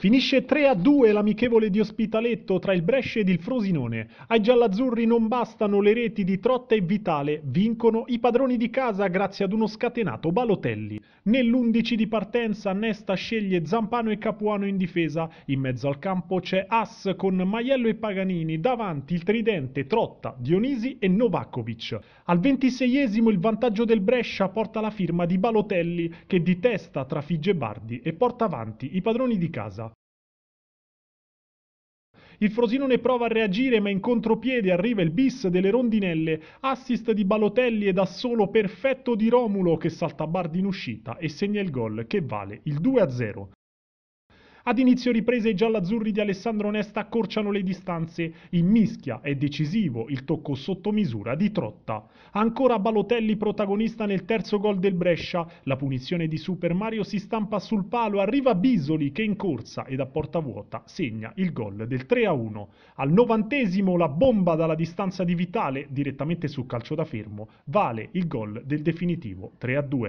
Finisce 3-2 l'amichevole di Ospitaletto tra il Brescia ed il Frosinone. Ai giallazzurri non bastano le reti di Trotta e Vitale, vincono i padroni di casa grazie ad uno scatenato Balotelli. Nell'11 di partenza Nesta sceglie Zampano e Capuano in difesa, in mezzo al campo c'è Ass con Maiello e Paganini, davanti il tridente Trotta, Dionisi e Novakovic. Al 26esimo il vantaggio del Brescia porta la firma di Balotelli che di testa trafigge Bardi e porta avanti i padroni di casa. Il Frosinone prova a reagire ma in contropiede arriva il bis delle rondinelle, assist di Balotelli e da solo perfetto di Romulo che salta Bardi in uscita e segna il gol che vale il 2-0. Ad inizio riprese i giallazzurri di Alessandro Nesta accorciano le distanze. In mischia è decisivo il tocco sotto misura di Trotta. Ancora Balotelli protagonista nel terzo gol del Brescia. La punizione di Super Mario si stampa sul palo, arriva Bisoli che in corsa ed a porta vuota segna il gol del 3-1. Al novantesimo la bomba dalla distanza di Vitale, direttamente sul calcio da fermo, vale il gol del definitivo 3-2.